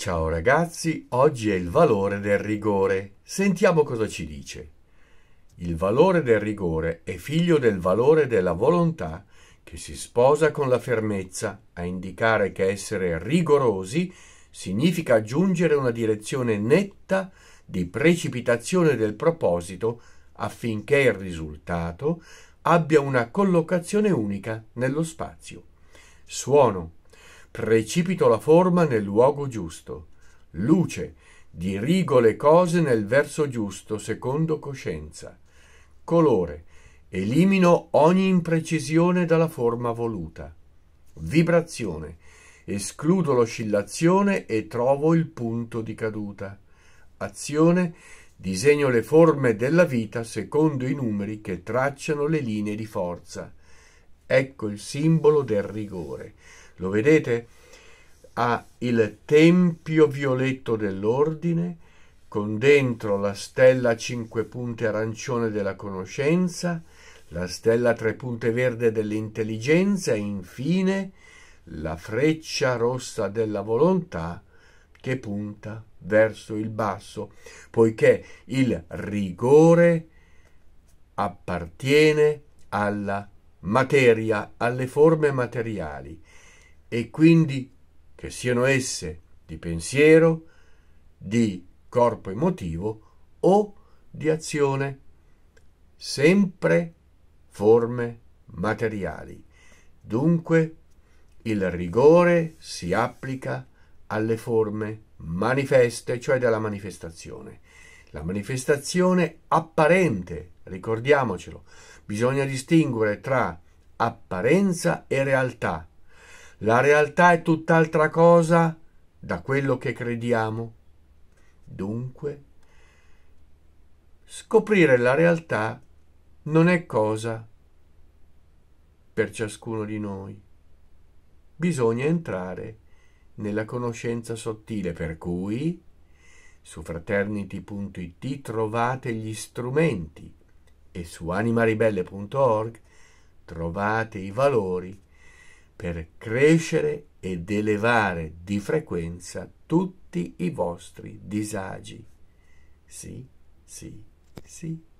Ciao ragazzi, oggi è il valore del rigore. Sentiamo cosa ci dice. Il valore del rigore è figlio del valore della volontà che si sposa con la fermezza, a indicare che essere rigorosi significa aggiungere una direzione netta di precipitazione del proposito affinché il risultato abbia una collocazione unica nello spazio. Suono, precipito la forma nel luogo giusto, luce, dirigo le cose nel verso giusto secondo coscienza, colore, elimino ogni imprecisione dalla forma voluta, vibrazione, escludo l'oscillazione e trovo il punto di caduta, azione, disegno le forme della vita secondo i numeri che tracciano le linee di forza. Ecco il simbolo del rigore, lo vedete? Ha il tempio violetto dell'ordine con dentro la stella a cinque punte arancione della conoscenza, la stella a tre punte verde dell'intelligenza e infine la freccia rossa della volontà che punta verso il basso, poiché il rigore appartiene alla materia, alle forme materiali e quindi che siano esse di pensiero, di corpo emotivo o di azione, sempre forme materiali. Dunque il rigore si applica alle forme manifeste, cioè della manifestazione. La manifestazione apparente, ricordiamocelo, bisogna distinguere tra apparenza e realtà. La realtà è tutt'altra cosa da quello che crediamo. Dunque, scoprire la realtà non è cosa per ciascuno di noi. Bisogna entrare nella conoscenza sottile, per cui su fraternity.it trovate gli strumenti e su animaribelle.org trovate i valori per crescere ed elevare di frequenza tutti i vostri disagi. Sì, sì, sì.